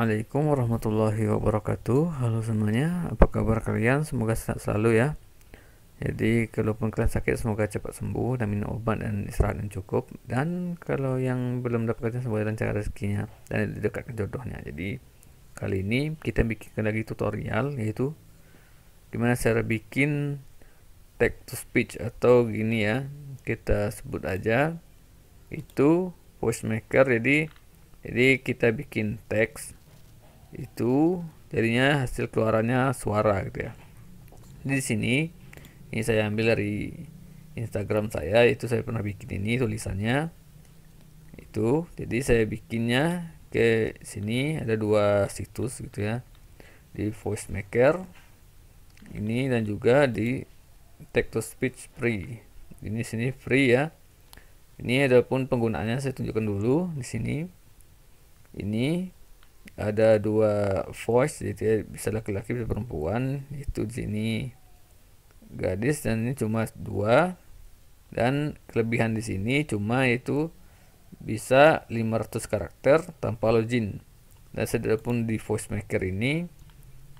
Assalamualaikum warahmatullahi wabarakatuh Halo semuanya, apa kabar kalian? Semoga sehat selalu ya Jadi kalaupun kalian sakit semoga cepat sembuh Dan minum obat dan istirahat yang cukup Dan kalau yang belum dapat kerja semoga lancar rezekinya Dan didekatkan jodohnya Jadi kali ini kita bikin lagi tutorial Yaitu gimana cara bikin text to speech Atau gini ya Kita sebut aja Itu voice maker. jadi jadi kita bikin teks itu jadinya hasil keluarannya suara gitu ya di sini ini saya ambil dari Instagram saya itu saya pernah bikin ini tulisannya itu jadi saya bikinnya ke sini ada dua situs gitu ya di voice maker ini dan juga di text to speech free ini sini free ya ini ada pun penggunaannya saya tunjukkan dulu di sini ini ada dua voice jadi ya bisa laki-laki bisa perempuan itu di sini gadis dan ini cuma dua dan kelebihan di sini cuma itu bisa 500 karakter tanpa login dan sedapun di voice maker ini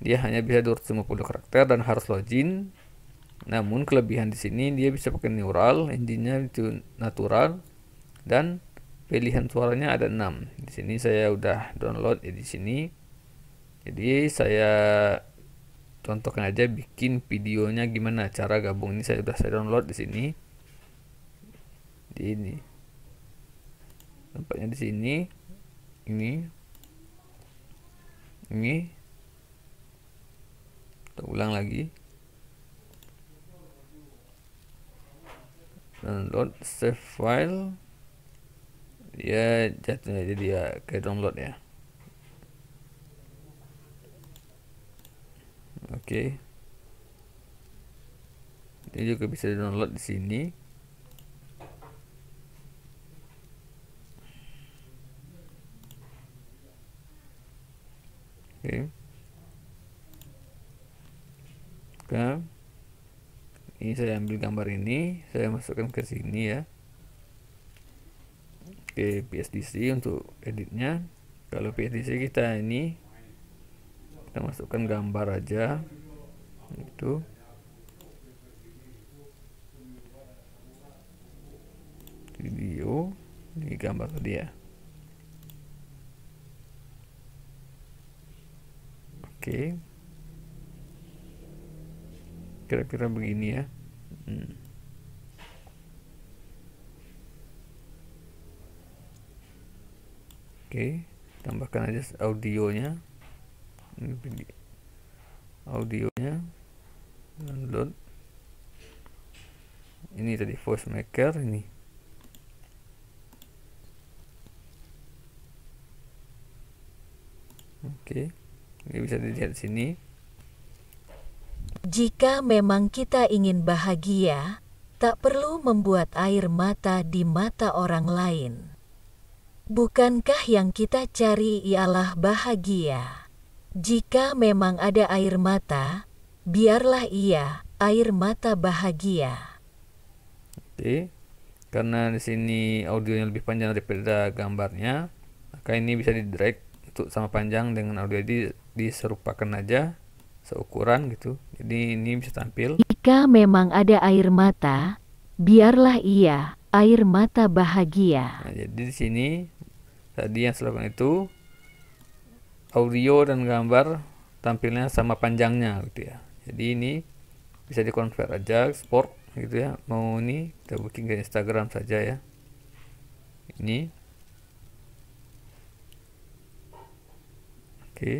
dia hanya bisa 250 karakter dan harus login namun kelebihan di sini dia bisa pakai neural engine-nya itu natural dan pilihan suaranya ada enam. di sini saya udah download ya di sini jadi saya contohkan aja bikin videonya gimana cara gabung ini saya udah saya download di sini di ini tempatnya di sini ini ini kita ulang lagi download save file dia jatuh jadi ya ke download ya oke okay. ini juga bisa download di sini oke okay. Oke. ini saya ambil gambar ini saya masukkan ke sini ya ke PSDC untuk editnya kalau PSDC kita ini kita masukkan gambar aja itu video ini gambar tadi ya oke kira-kira begini ya hmm. oke tambahkan aja audionya Ini audionya download ini tadi voice maker ini oke ini bisa dilihat sini jika memang kita ingin bahagia tak perlu membuat air mata di mata orang lain Bukankah yang kita cari ialah bahagia? Jika memang ada air mata, biarlah ia air mata bahagia. Oke, karena di sini audionya lebih panjang daripada gambarnya, maka ini bisa di drag untuk sama panjang dengan audio di diserupakan aja seukuran gitu. Jadi ini bisa tampil. Jika memang ada air mata, biarlah ia air mata bahagia. Nah, jadi di sini tadi yang selama itu audio dan gambar tampilnya sama panjangnya gitu ya jadi ini bisa di aja sport gitu ya mau ini kita booking ke Instagram saja ya ini oke okay.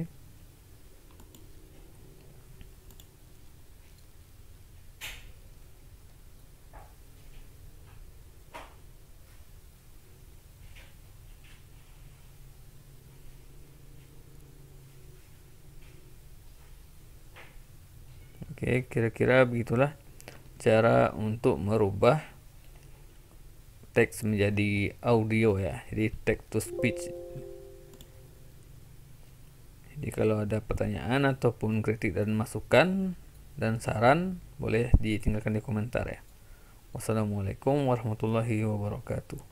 Oke, kira-kira begitulah cara untuk merubah teks menjadi audio ya. Jadi text to speech. Jadi kalau ada pertanyaan ataupun kritik dan masukan dan saran boleh ditinggalkan di komentar ya. Wassalamualaikum warahmatullahi wabarakatuh.